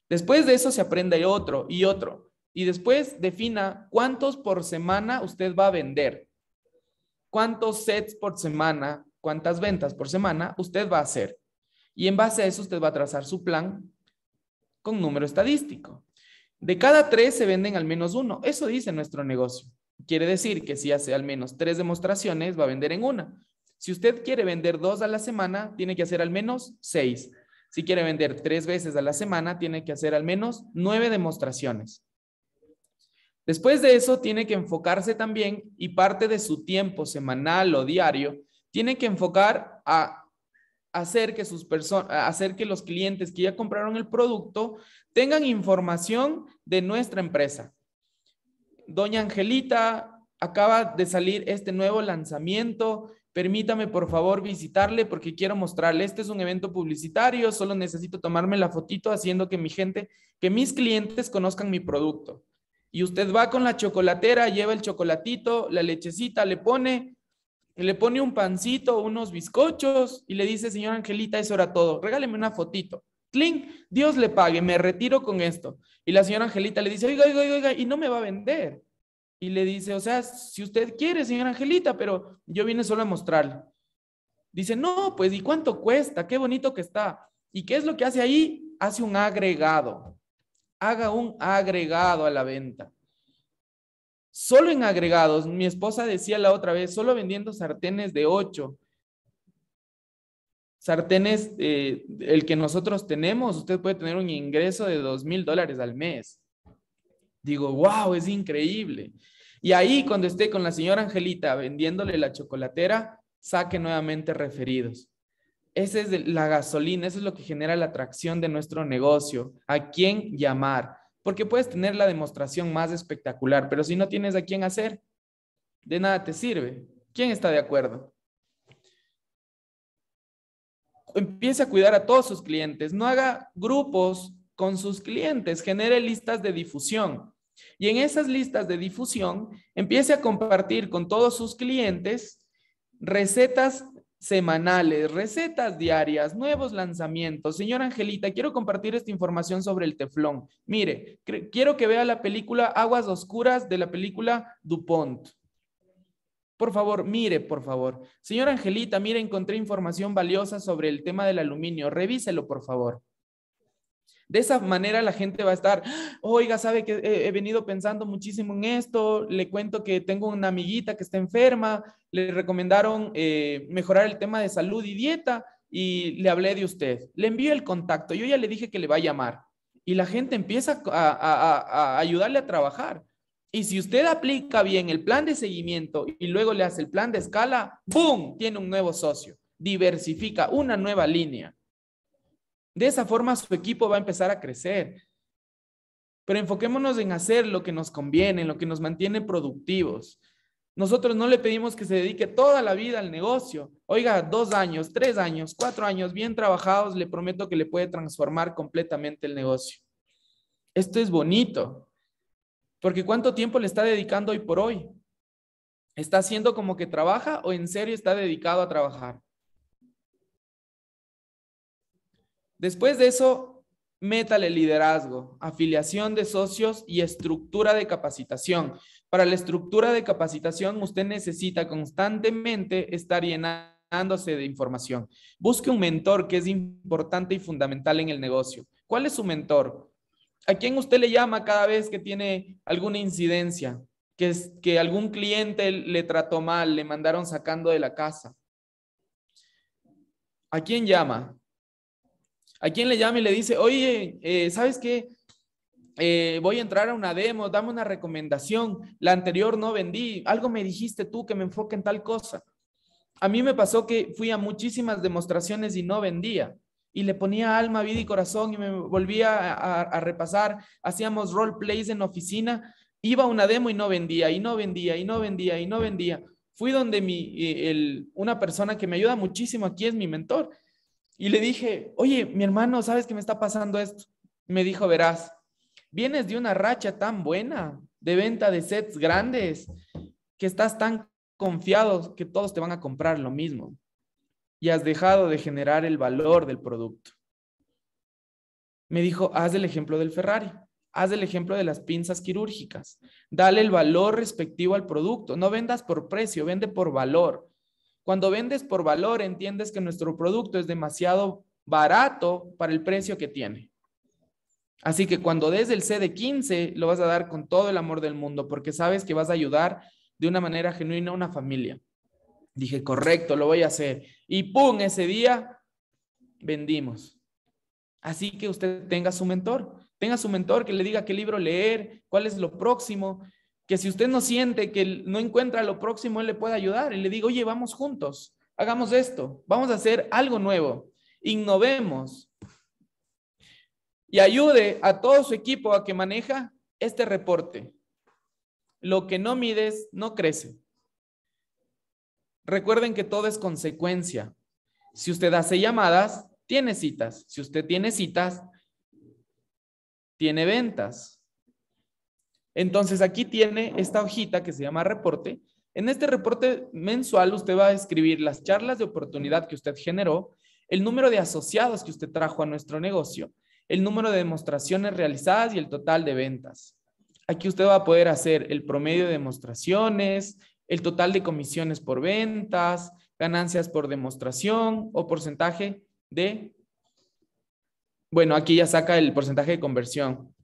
Después de eso se aprende otro y otro. Y después defina cuántos por semana usted va a vender. Cuántos sets por semana, cuántas ventas por semana usted va a hacer. Y en base a eso usted va a trazar su plan con número estadístico. De cada tres se venden al menos uno. Eso dice nuestro negocio. Quiere decir que si hace al menos tres demostraciones, va a vender en una. Si usted quiere vender dos a la semana, tiene que hacer al menos seis. Si quiere vender tres veces a la semana, tiene que hacer al menos nueve demostraciones. Después de eso, tiene que enfocarse también y parte de su tiempo semanal o diario, tiene que enfocar a hacer que, sus hacer que los clientes que ya compraron el producto tengan información de nuestra empresa. Doña Angelita acaba de salir este nuevo lanzamiento Permítame, por favor, visitarle porque quiero mostrarle. Este es un evento publicitario, solo necesito tomarme la fotito haciendo que mi gente, que mis clientes conozcan mi producto. Y usted va con la chocolatera, lleva el chocolatito, la lechecita, le pone, le pone un pancito, unos bizcochos y le dice, señor Angelita, eso era todo. Regáleme una fotito. Cling, Dios le pague, me retiro con esto. Y la señora Angelita le dice, oiga, oiga, oiga, y no me va a vender y le dice, o sea, si usted quiere, señor Angelita, pero yo vine solo a mostrarle. Dice, no, pues ¿y cuánto cuesta? Qué bonito que está. ¿Y qué es lo que hace ahí? Hace un agregado. Haga un agregado a la venta. Solo en agregados, mi esposa decía la otra vez, solo vendiendo sartenes de 8. Sartenes, eh, el que nosotros tenemos, usted puede tener un ingreso de dos mil dólares al mes digo, wow, es increíble. Y ahí cuando esté con la señora Angelita vendiéndole la chocolatera, saque nuevamente referidos. Esa es la gasolina, eso es lo que genera la atracción de nuestro negocio, a quién llamar, porque puedes tener la demostración más espectacular, pero si no tienes a quién hacer, de nada te sirve. ¿Quién está de acuerdo? Empiece a cuidar a todos sus clientes, no haga grupos con sus clientes, genere listas de difusión. Y en esas listas de difusión, empiece a compartir con todos sus clientes recetas semanales, recetas diarias, nuevos lanzamientos. Señora Angelita, quiero compartir esta información sobre el teflón. Mire, quiero que vea la película Aguas Oscuras de la película DuPont. Por favor, mire, por favor. Señora Angelita, mire, encontré información valiosa sobre el tema del aluminio. Revíselo, por favor. De esa manera la gente va a estar, oiga, sabe que he, venido pensando muchísimo en esto, le cuento que tengo una amiguita que está enferma, le recomendaron eh, mejorar el tema de salud y dieta y le hablé de usted. Le envío el contacto, yo ya le dije que le va a llamar y la gente empieza a, a ayudarle a trabajar. Y si usted aplica bien el plan de seguimiento y luego le hace el plan de escala, ¡boom! Tiene un nuevo socio, diversifica una nueva línea. De esa forma su equipo va a empezar a crecer. Pero enfoquémonos en hacer lo que nos conviene, lo que nos mantiene productivos. Nosotros no le pedimos que se dedique toda la vida al negocio. Oiga, dos años, tres años, cuatro años bien trabajados, le prometo que le puede transformar completamente el negocio. Esto es bonito, porque ¿cuánto tiempo le está dedicando hoy por hoy? ¿Está haciendo como que trabaja o en serio está dedicado a trabajar? Después de eso, métale liderazgo, afiliación de socios y estructura de capacitación. Para la estructura de capacitación, usted necesita constantemente estar llenándose de información. Busque un mentor que es importante y fundamental en el negocio. ¿Cuál es su mentor? ¿A quién usted le llama cada vez que tiene alguna incidencia? Que, es, que algún cliente le trató mal, le mandaron sacando de la casa. ¿A quién llama? ¿A quién le llama y le dice, oye, eh, ¿sabes qué? Eh, voy a entrar a una demo, dame una recomendación, la anterior no vendí, algo me dijiste tú que me enfoque en tal cosa. A mí me pasó que fui a muchísimas demostraciones y no vendía. Y le ponía alma, vida y corazón y me volvía a, repasar. Hacíamos role plays en oficina. Iba a una demo y no vendía, y no vendía, y no vendía, y no vendía. Fui donde mi, eh, una persona que me ayuda muchísimo aquí es mi mentor y le dije, oye, mi hermano, ¿sabes qué me está pasando esto? Me dijo, verás, vienes de una racha tan buena de venta de sets grandes que estás tan confiado que todos te van a comprar lo mismo y has dejado de generar el valor del producto. Me dijo, haz el ejemplo del Ferrari, haz el ejemplo de las pinzas quirúrgicas, dale el valor respectivo al producto, no vendas por precio, vende por valor. Cuando vendes por valor, entiendes que nuestro producto es demasiado barato para el precio que tiene. Así que cuando des el C de 15, lo vas a dar con todo el amor del mundo, porque sabes que vas a ayudar de una manera genuina a una familia. Dije, correcto, lo voy a hacer. Y ¡pum! Ese día vendimos. Así que usted tenga su mentor, tenga su mentor que le diga qué libro leer, cuál es lo próximo, que si usted no siente que no encuentra lo próximo, él le puede ayudar. Y le digo, oye, vamos juntos, hagamos esto, vamos a hacer algo nuevo, innovemos. Y ayude a todo su equipo a que maneja este reporte. Lo que no mides no crece. Recuerden que todo es consecuencia. Si usted hace llamadas, tiene citas. Si usted tiene citas, tiene ventas. Entonces aquí tiene esta hojita que se llama reporte. En este reporte mensual usted va a escribir las charlas de oportunidad que usted generó, el número de asociados que usted trajo a nuestro negocio, el número de demostraciones realizadas y el total de ventas. Aquí usted va a poder hacer el promedio de demostraciones, el total de comisiones por ventas, ganancias por demostración o porcentaje de... Bueno, aquí ya saca el porcentaje de conversión.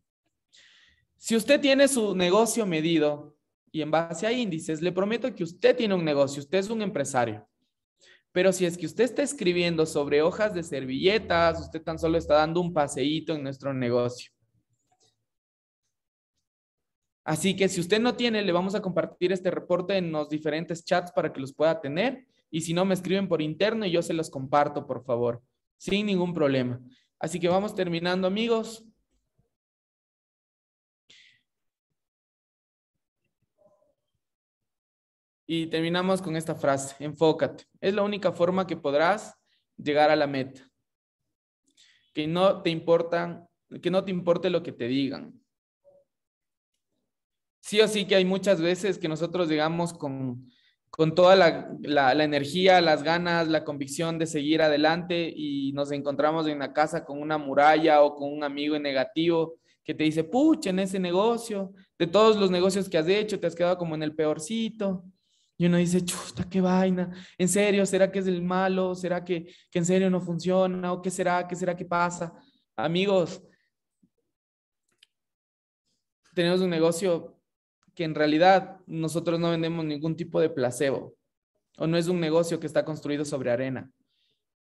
Si usted tiene su negocio medido y en base a índices, le prometo que usted tiene un negocio, usted es un empresario. Pero si es que usted está escribiendo sobre hojas de servilletas, usted tan solo está dando un paseíto en nuestro negocio. Así que si usted no tiene, le vamos a compartir este reporte en los diferentes chats para que los pueda tener. Y si no, me escriben por interno y yo se los comparto, por favor, sin ningún problema. Así que vamos terminando, amigos. Y terminamos con esta frase, enfócate. Es la única forma que podrás llegar a la meta. Que no te importan, que no te importe lo que te digan. Sí o sí que hay muchas veces que nosotros llegamos con, toda la, energía, las ganas, la convicción de seguir adelante y nos encontramos en la casa con una muralla o con un amigo en negativo que te dice, pucha, en ese negocio, de todos los negocios que has hecho, te has quedado como en el peorcito. Y uno dice, chuta, qué vaina, en serio, ¿será que es el malo? ¿Será que, que en serio no funciona? ¿O qué será? ¿Qué será que pasa? Amigos, tenemos un negocio que en realidad nosotros no vendemos ningún tipo de placebo, o no es un negocio que está construido sobre arena.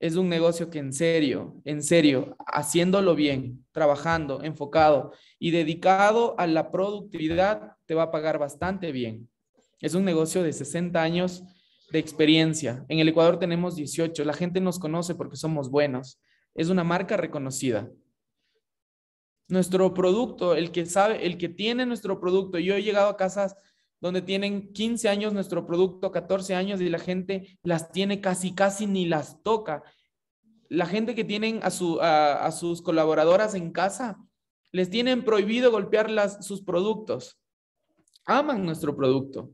Es un negocio que en serio, en serio, haciéndolo bien, trabajando, enfocado y dedicado a la productividad, te va a pagar bastante bien. Es un negocio de 60 años de experiencia. En el Ecuador tenemos 18. La gente nos conoce porque somos buenos. Es una marca reconocida. Nuestro producto, el que sabe, el que tiene nuestro producto. Yo he llegado a casas donde tienen 15 años nuestro producto, 14 años y la gente las tiene casi, casi ni las toca. La gente que tienen a, a sus colaboradoras en casa, les tienen prohibido golpear las, sus productos. Aman nuestro producto.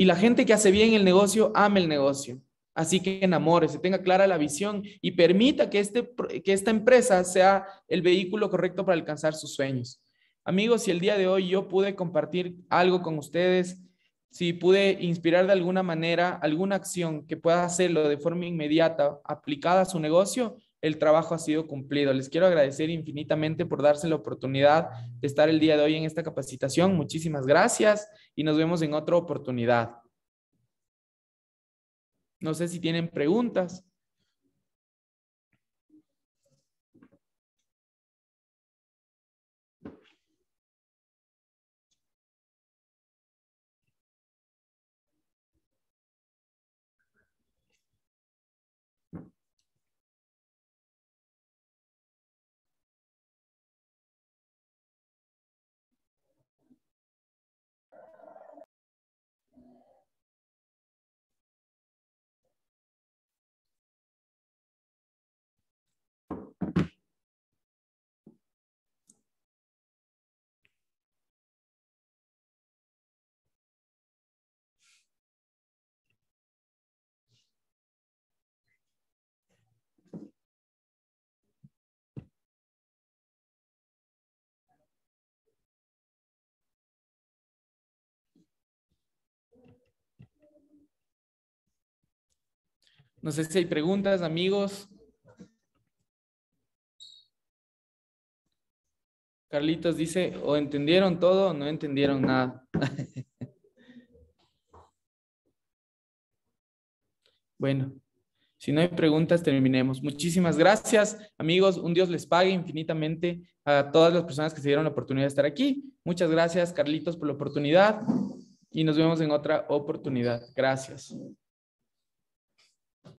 Y la gente que hace bien el negocio ama el negocio. Así que enamore se tenga clara la visión y permita que, este, que esta empresa sea el vehículo correcto para alcanzar sus sueños. Amigos, si el día de hoy yo pude compartir algo con ustedes, si pude inspirar de alguna manera alguna acción que pueda hacerlo de forma inmediata aplicada a su negocio, el trabajo ha sido cumplido. Les quiero agradecer infinitamente por darse la oportunidad de estar el día de hoy en esta capacitación. Muchísimas gracias y nos vemos en otra oportunidad. No sé si tienen preguntas. No sé si hay preguntas, amigos. Carlitos dice, o entendieron todo o no entendieron nada. (laughs) bueno, si no hay preguntas, terminemos. Muchísimas gracias, amigos. Un Dios les pague infinitamente a todas las personas que se dieron la oportunidad de estar aquí. Muchas gracias, Carlitos, por la oportunidad y nos vemos en otra oportunidad. Gracias.